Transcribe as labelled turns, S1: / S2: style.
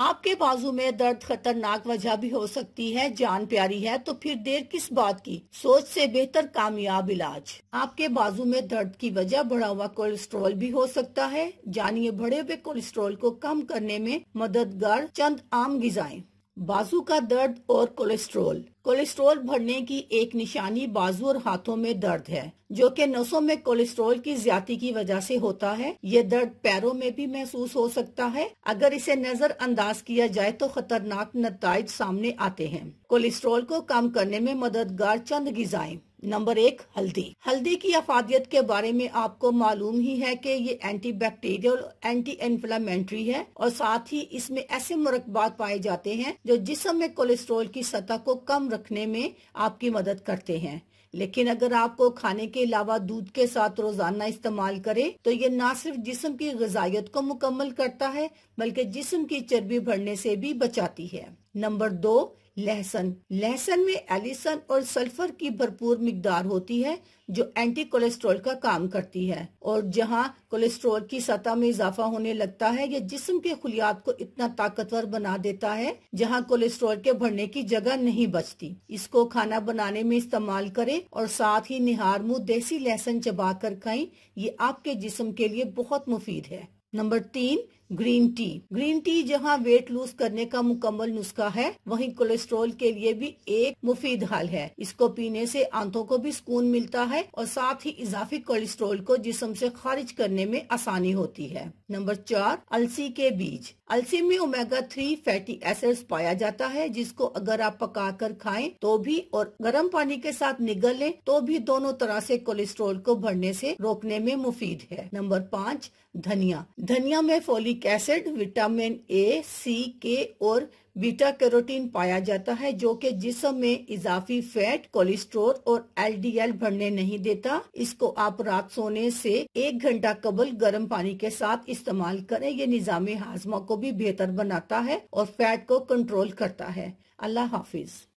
S1: आपके बाजू में दर्द खतरनाक वजह भी हो सकती है जान प्यारी है तो फिर देर किस बात की सोच से बेहतर कामयाब इलाज आपके बाजू में दर्द की वजह बढ़ा हुआ कोलेस्ट्रॉल भी हो सकता है जानिए बढ़े हुए कोलेस्ट्रॉल को कम करने में मददगार चंद आम गिजाएं बाजू का दर्द और कोलेस्ट्रोल कोलेस्ट्रोल बढ़ने की एक निशानी बाजू और हाथों में दर्द है जो कि नसों में कोलेस्ट्रोल की ज्यादा की वजह से होता है ये दर्द पैरों में भी महसूस हो सकता है अगर इसे नजरअंदाज किया जाए तो खतरनाक नतज सामने आते हैं कोलेस्ट्रोल को कम करने में मददगार चंद गजाएं नंबर एक हल्दी हल्दी की अफादियत के बारे में आपको मालूम ही है कि ये एंटी बैक्टीरियल एंटी इन्फ्लामेंट्री है और साथ ही इसमें ऐसे मरकबात पाए जाते हैं जो जिसम में कोलेस्ट्रोल की सतह को कम रखने में आपकी मदद करते हैं लेकिन अगर आपको खाने के अलावा दूध के साथ रोजाना इस्तेमाल करें तो ये न सिर्फ जिसम की गजाइत को मुकम्मल करता है बल्कि जिसम की चर्बी बढ़ने से भी बचाती है नंबर दो लहसन लहसन में एलिसन और सल्फर की भरपूर मिकदार होती है जो एंटी कोलेस्ट्रोल का काम करती है और जहाँ कोलेस्ट्रोल की सतह में इजाफा होने लगता है यह जिस्म के खुलियात को इतना ताकतवर बना देता है जहाँ कोलेस्ट्रोल के भरने की जगह नहीं बचती इसको खाना बनाने में इस्तेमाल करें और साथ ही निहार मुँह देसी लहसन चबा कर खाए ये आपके जिसम के लिए बहुत मुफीद है नंबर तीन ग्रीन टी ग्रीन टी जहां वेट लूज करने का मुकम्मल नुस्खा है वहीं कोलेस्ट्रॉल के लिए भी एक मुफीद हल है इसको पीने से आंतों को भी सुकून मिलता है और साथ ही इजाफी कोलेस्ट्रॉल को जिसम से खारिज करने में आसानी होती है नंबर चार अलसी के बीज अलसी में ओमेगा थ्री फैटी एसिड पाया जाता है जिसको अगर आप पका कर खाएं तो भी और गर्म पानी के साथ निगल लें तो भी दोनों तरह से कोलेस्ट्रॉल को बढ़ने से रोकने में मुफीद है नंबर पाँच धनिया धनिया में folic acid vitamin A C के और बीटा कैरोटीन पाया जाता है जो कि जिसम में इजाफी फैट कोलेस्ट्रोल और एलडीएल बढ़ने नहीं देता इसको आप रात सोने से एक घंटा कबल गर्म पानी के साथ इस्तेमाल करें ये निज़ाम हाजमा को भी बेहतर बनाता है और फैट को कंट्रोल करता है अल्लाह हाफिज़